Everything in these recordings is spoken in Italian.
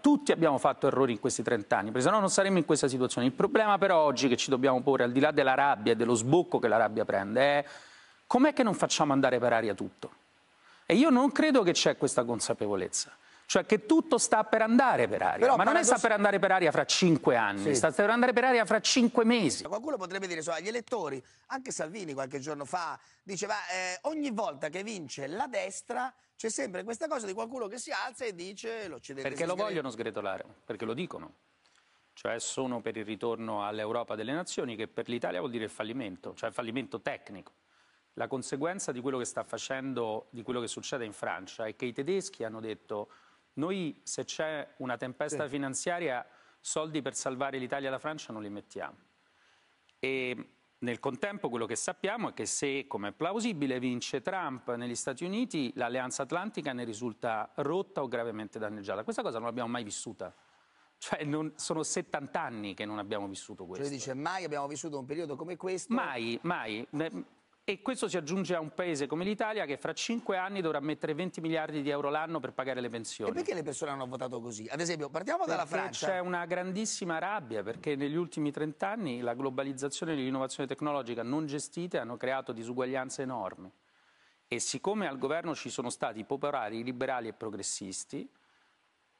tutti abbiamo fatto errori in questi 30 anni, perché se no non saremmo in questa situazione. Il problema però oggi che ci dobbiamo porre, al di là della rabbia e dello sbocco che la rabbia prende, è com'è che non facciamo andare per aria tutto? E io non credo che c'è questa consapevolezza. Cioè che tutto sta per andare per aria. Però, ma non è sta per andare per aria fra cinque anni, sì. sta per andare per aria fra cinque mesi. Qualcuno potrebbe dire, so, agli elettori, anche Salvini qualche giorno fa, diceva eh, ogni volta che vince la destra c'è sempre questa cosa di qualcuno che si alza e dice l'Occidente. Perché lo vogliono sgretolare, perché lo dicono. Cioè sono per il ritorno all'Europa delle nazioni che per l'Italia vuol dire fallimento, cioè fallimento tecnico. La conseguenza di quello che sta facendo, di quello che succede in Francia è che i tedeschi hanno detto noi se c'è una tempesta sì. finanziaria, soldi per salvare l'Italia e la Francia non li mettiamo. E nel contempo quello che sappiamo è che se, come è plausibile, vince Trump negli Stati Uniti, l'alleanza atlantica ne risulta rotta o gravemente danneggiata. Questa cosa non l'abbiamo mai vissuta. Cioè, non, sono 70 anni che non abbiamo vissuto cioè, questo. Cioè dice, mai abbiamo vissuto un periodo come questo? Mai, mai. E questo si aggiunge a un paese come l'Italia che fra cinque anni dovrà mettere 20 miliardi di euro l'anno per pagare le pensioni. E perché le persone hanno votato così? Ad esempio, partiamo dalla perché Francia. C'è una grandissima rabbia perché negli ultimi 30 anni la globalizzazione e l'innovazione tecnologica non gestite hanno creato disuguaglianze enormi. E siccome al governo ci sono stati i popolari, i liberali e progressisti,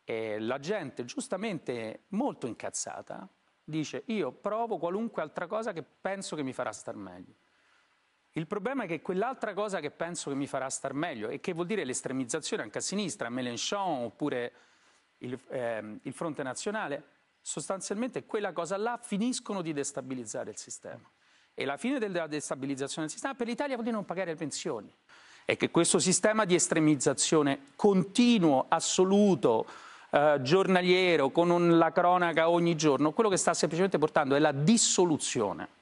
eh, la gente giustamente molto incazzata dice io provo qualunque altra cosa che penso che mi farà star meglio. Il problema è che quell'altra cosa che penso che mi farà star meglio e che vuol dire l'estremizzazione anche a sinistra, Mélenchon oppure il, eh, il Fronte Nazionale, sostanzialmente quella cosa là finiscono di destabilizzare il sistema. E la fine della destabilizzazione del sistema per l'Italia vuol dire non pagare le pensioni. E che questo sistema di estremizzazione continuo, assoluto, eh, giornaliero, con un, la cronaca ogni giorno, quello che sta semplicemente portando è la dissoluzione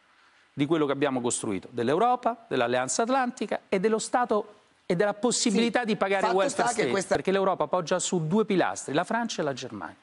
di quello che abbiamo costruito, dell'Europa, dell'Alleanza Atlantica e dello Stato e della possibilità sì, di pagare welfare state, questa... perché l'Europa poggia su due pilastri, la Francia e la Germania.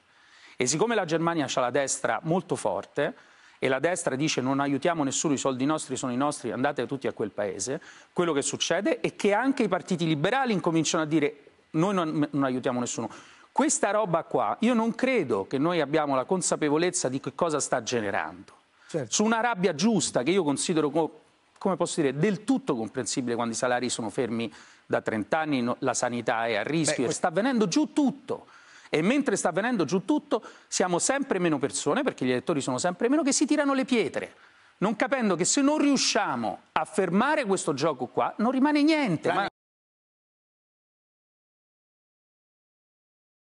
E siccome la Germania ha la destra molto forte e la destra dice non aiutiamo nessuno, i soldi nostri sono i nostri, andate tutti a quel paese, quello che succede è che anche i partiti liberali incominciano a dire noi non, non aiutiamo nessuno. Questa roba qua, io non credo che noi abbiamo la consapevolezza di che cosa sta generando certo. su una rabbia giusta che io considero, co- come posso dire, del tutto comprensibile quando i salari sono fermi da 30 anni, no, la sanità è a rischio Beh, e questo... sta venendo giù tutto. E mentre sta venendo giù tutto, siamo sempre meno persone, perché gli elettori sono sempre meno, che si tirano le pietre non capendo che se non riusciamo a fermare questo gioco qua non rimane niente. Ma...